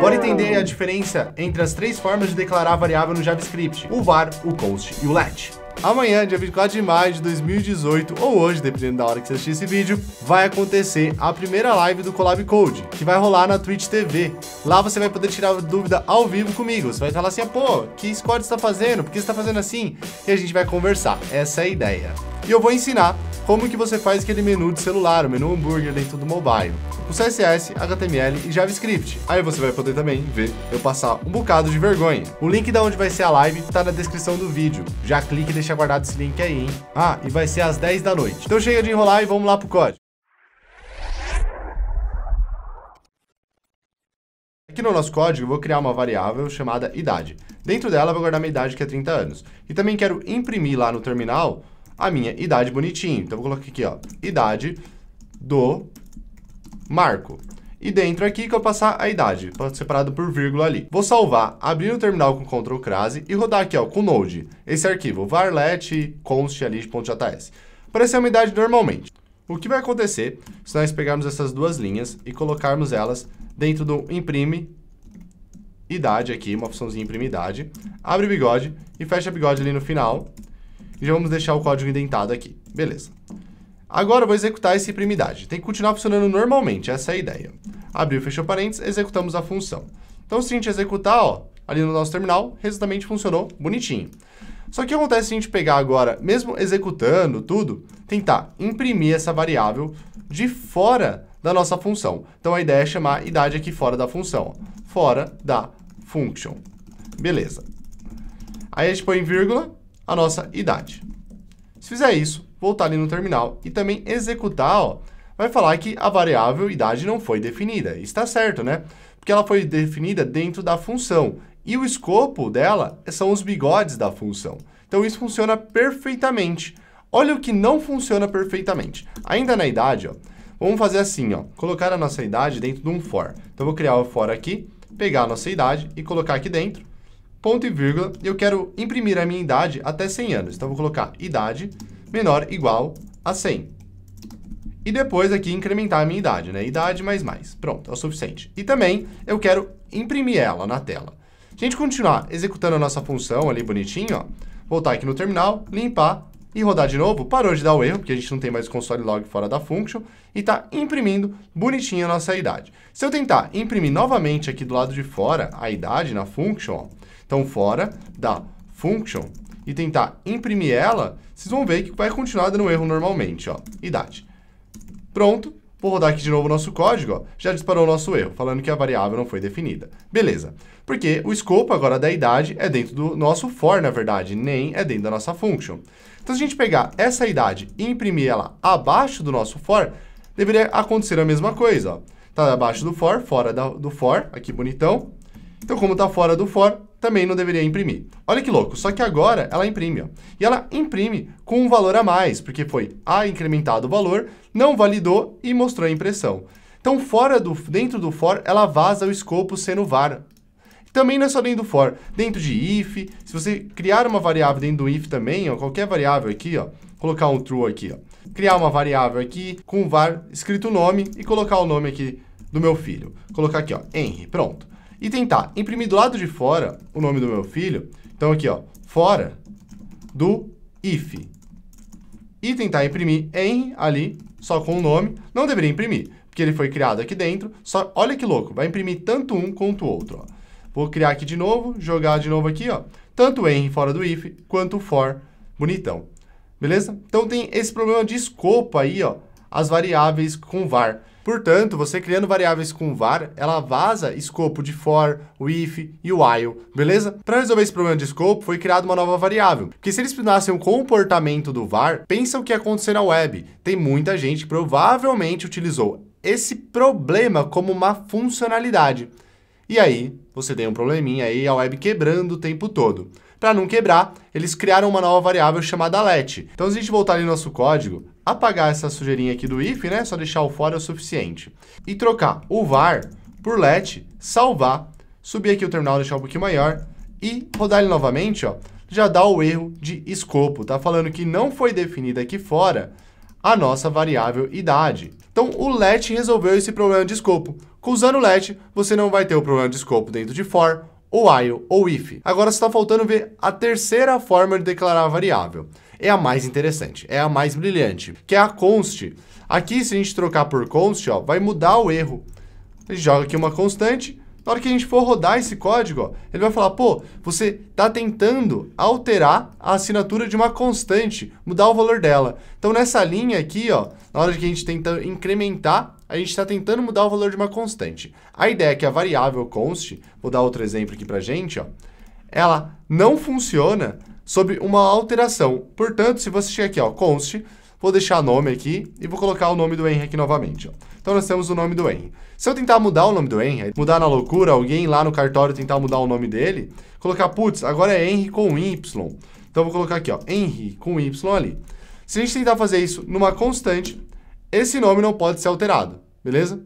Bora entender a diferença entre as três formas de declarar variável no JavaScript, o var, o const e o let. Amanhã, dia 24 de maio de 2018, ou hoje, dependendo da hora que você assistir esse vídeo, vai acontecer a primeira live do Collab Code, que vai rolar na Twitch TV. Lá você vai poder tirar dúvida ao vivo comigo. Você vai falar assim, ah, pô, que squad você tá fazendo? Por que você tá fazendo assim? E a gente vai conversar. Essa é a ideia e eu vou ensinar como que você faz aquele menu de celular, o menu hambúrguer dentro do mobile, com CSS, HTML e JavaScript. Aí você vai poder também ver eu passar um bocado de vergonha. O link da onde vai ser a live tá na descrição do vídeo. Já clique e deixa guardado esse link aí, hein? Ah, e vai ser às 10 da noite. Então chega de enrolar e vamos lá pro código. Aqui no nosso código, eu vou criar uma variável chamada idade. Dentro dela, eu vou guardar minha idade, que é 30 anos. E também quero imprimir lá no terminal a minha idade bonitinho. Então, eu vou colocar aqui, ó, idade do Marco. E dentro aqui que eu passar a idade, separado por vírgula ali. Vou salvar, abrir o terminal com Ctrl crase e rodar aqui ó, com Node. Esse arquivo, varlet const ali.js. Apareceu uma idade normalmente. O que vai acontecer se nós pegarmos essas duas linhas e colocarmos elas dentro do imprime idade aqui, uma opçãozinha imprime idade, abre bigode e fecha bigode ali no final e já vamos deixar o código indentado aqui. Beleza. Agora eu vou executar esse imprimidade. Tem que continuar funcionando normalmente, essa é a ideia. Abriu, fechou parênteses, executamos a função. Então, se a gente executar, ó, ali no nosso terminal, resultamente funcionou bonitinho. Só que acontece se a gente pegar agora, mesmo executando tudo, tentar imprimir essa variável de fora da nossa função. Então a ideia é chamar idade aqui fora da função, ó. fora da function. Beleza. Aí a gente põe vírgula a nossa idade. Se fizer isso, voltar ali no terminal e também executar, ó, vai falar que a variável idade não foi definida. Está certo, né? Porque ela foi definida dentro da função e o escopo dela são os bigodes da função. Então isso funciona perfeitamente. Olha o que não funciona perfeitamente. Ainda na idade, ó, vamos fazer assim, ó, colocar a nossa idade dentro de um for. Então eu vou criar o for aqui, pegar a nossa idade e colocar aqui dentro ponto e vírgula, eu quero imprimir a minha idade até 100 anos. Então, vou colocar idade menor igual a 100. E depois aqui incrementar a minha idade, né? Idade mais mais. Pronto, é o suficiente. E também eu quero imprimir ela na tela. Se a gente continuar executando a nossa função ali bonitinho, ó, voltar aqui no terminal, limpar e rodar de novo, parou de dar o erro, porque a gente não tem mais console log fora da function, e está imprimindo bonitinho a nossa idade. Se eu tentar imprimir novamente aqui do lado de fora a idade na function, ó, então, fora da function e tentar imprimir ela, vocês vão ver que vai continuar dando erro normalmente, ó. Idade. Pronto. Vou rodar aqui de novo o nosso código, ó. Já disparou o nosso erro, falando que a variável não foi definida. Beleza. Porque o escopo agora da idade é dentro do nosso for, na verdade, nem é dentro da nossa function. Então, se a gente pegar essa idade e imprimir ela abaixo do nosso for, deveria acontecer a mesma coisa, ó. Tá abaixo do for, fora da, do for, aqui bonitão. Então, como tá fora do for, também não deveria imprimir. Olha que louco, só que agora ela imprime. Ó. E ela imprime com um valor a mais, porque foi A incrementado o valor, não validou e mostrou a impressão. Então, fora do, dentro do for, ela vaza o escopo sendo var. Também não é só dentro do for, dentro de if, se você criar uma variável dentro do if também, ó, qualquer variável aqui, ó, colocar um true aqui, ó, criar uma variável aqui com var escrito nome e colocar o nome aqui do meu filho. Colocar aqui, ó, Henry, pronto e tentar tá, imprimir do lado de fora o nome do meu filho. Então aqui, ó, fora do if. E tentar imprimir em ali, só com o nome. Não deveria imprimir, porque ele foi criado aqui dentro. Só, olha que louco, vai imprimir tanto um quanto o outro, ó. Vou criar aqui de novo, jogar de novo aqui, ó. Tanto em fora do if, quanto for. Bonitão. Beleza? Então tem esse problema de escopo aí, ó. As variáveis com var. Portanto, você criando variáveis com var, ela vaza escopo de for, o if e o while, beleza? Para resolver esse problema de escopo, foi criada uma nova variável. Porque se eles pudessem o comportamento do var, pensa o que ia acontecer na web. Tem muita gente que provavelmente utilizou esse problema como uma funcionalidade. E aí, você tem um probleminha aí, a web quebrando o tempo todo. Para não quebrar, eles criaram uma nova variável chamada let. Então, se a gente voltar ali no nosso código, apagar essa sujeirinha aqui do if, né? Só deixar o fora é o suficiente. E trocar o var por let, salvar, subir aqui o terminal, deixar um pouquinho maior e rodar ele novamente, ó. Já dá o erro de escopo, tá falando que não foi definida aqui fora a nossa variável idade. Então o let resolveu esse problema de escopo. Usando o let, você não vai ter o problema de escopo dentro de for, ou while ou if. Agora está faltando ver a terceira forma de declarar a variável é a mais interessante, é a mais brilhante, que é a const. Aqui, se a gente trocar por const, ó, vai mudar o erro. A gente joga aqui uma constante, na hora que a gente for rodar esse código, ó, ele vai falar, pô, você está tentando alterar a assinatura de uma constante, mudar o valor dela. Então, nessa linha aqui, ó, na hora que a gente tenta incrementar, a gente está tentando mudar o valor de uma constante. A ideia é que a variável const, vou dar outro exemplo aqui para a gente, ó, ela não funciona sobre uma alteração. Portanto, se você chegar aqui, ó, const, vou deixar nome aqui e vou colocar o nome do Henry aqui novamente. Ó. Então nós temos o nome do Henry. Se eu tentar mudar o nome do Henry, mudar na loucura, alguém lá no cartório tentar mudar o nome dele, colocar, putz, agora é Henry com Y. Então vou colocar aqui, ó, Henry com Y ali. Se a gente tentar fazer isso numa constante, esse nome não pode ser alterado, beleza?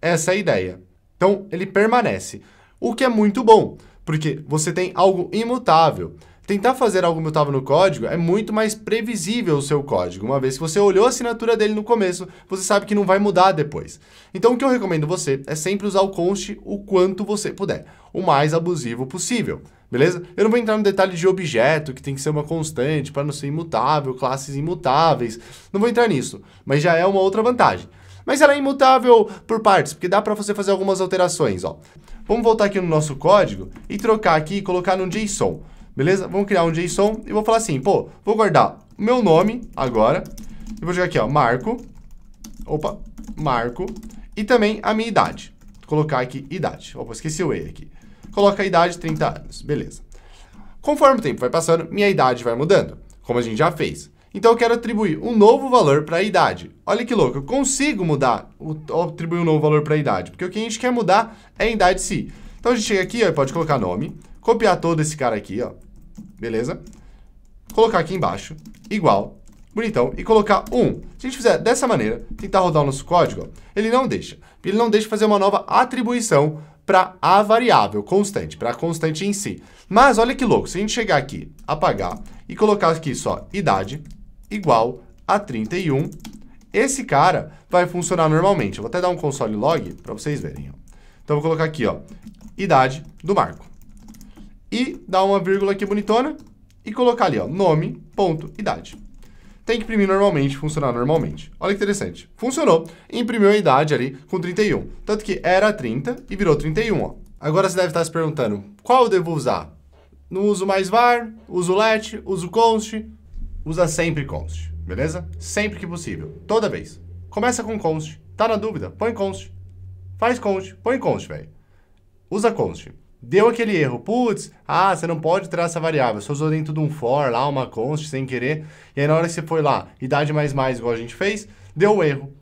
Essa é a ideia. Então ele permanece, o que é muito bom, porque você tem algo imutável. Tentar fazer algo mutável no código é muito mais previsível o seu código, uma vez que você olhou a assinatura dele no começo, você sabe que não vai mudar depois. Então o que eu recomendo você é sempre usar o const o quanto você puder, o mais abusivo possível. Beleza? Eu não vou entrar no detalhe de objeto, que tem que ser uma constante para não ser imutável, classes imutáveis. Não vou entrar nisso, mas já é uma outra vantagem. Mas ela é imutável por partes, porque dá para você fazer algumas alterações, ó. Vamos voltar aqui no nosso código e trocar aqui e colocar no JSON. Beleza? Vamos criar um JSON e vou falar assim, pô, vou guardar o meu nome agora. E vou jogar aqui, ó, Marco. Opa, Marco. E também a minha idade. Vou colocar aqui idade. Opa, esqueci o E aqui. Coloca a idade, 30 anos. Beleza. Conforme o tempo vai passando, minha idade vai mudando, como a gente já fez. Então eu quero atribuir um novo valor para a idade. Olha que louco, eu consigo mudar, atribuir um novo valor para a idade, porque o que a gente quer mudar é a idade se. Si. Então a gente chega aqui, ó, pode colocar nome, copiar todo esse cara aqui, ó. Beleza? Colocar aqui embaixo, igual, bonitão, e colocar 1. Um. Se a gente fizer dessa maneira, tentar rodar o nosso código, ele não deixa. Ele não deixa fazer uma nova atribuição para a variável constante, para a constante em si. Mas olha que louco, se a gente chegar aqui, apagar e colocar aqui só idade igual a 31, esse cara vai funcionar normalmente. Eu vou até dar um console log para vocês verem. Então, vou colocar aqui, ó, idade do Marco e dar uma vírgula aqui bonitona e colocar ali, ó, nome, ponto, idade. Tem que imprimir normalmente, funcionar normalmente. Olha que interessante. Funcionou. Imprimiu a idade ali com 31. Tanto que era 30 e virou 31, ó. Agora você deve estar se perguntando, qual eu devo usar? Não uso mais var, uso let, uso const. Usa sempre const, beleza? Sempre que possível, toda vez. Começa com const. Tá na dúvida? Põe const. Faz const, põe const, velho. Usa const. Deu aquele erro. Putz, ah, você não pode trazer essa variável. Você usou dentro de um for lá, uma const, sem querer. E aí na hora que você foi lá, idade mais mais, igual a gente fez, deu o um erro.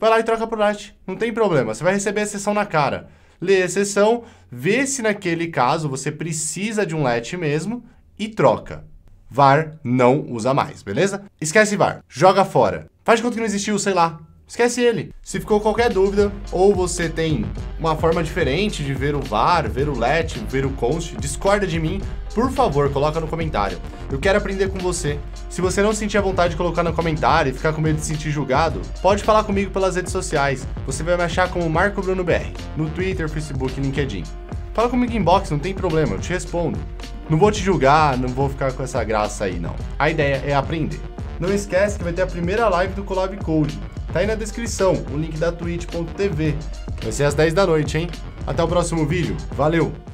Vai lá e troca por night. Não tem problema. Você vai receber a exceção na cara. Lê a exceção vê se naquele caso você precisa de um let mesmo e troca. VAR não usa mais, beleza? Esquece VAR. Joga fora. Faz de conta que não existiu, sei lá, Esquece ele. Se ficou qualquer dúvida, ou você tem uma forma diferente de ver o VAR, ver o LET, ver o CONST, discorda de mim, por favor, coloca no comentário. Eu quero aprender com você. Se você não sentir a vontade de colocar no comentário e ficar com medo de sentir julgado, pode falar comigo pelas redes sociais. Você vai me achar como Marco Bruno BR, no Twitter, Facebook e LinkedIn. Fala comigo em inbox, não tem problema, eu te respondo. Não vou te julgar, não vou ficar com essa graça aí, não. A ideia é aprender. Não esquece que vai ter a primeira live do Collab Code. Tá aí na descrição o link da twitch.tv. Vai ser às 10 da noite, hein? Até o próximo vídeo. Valeu!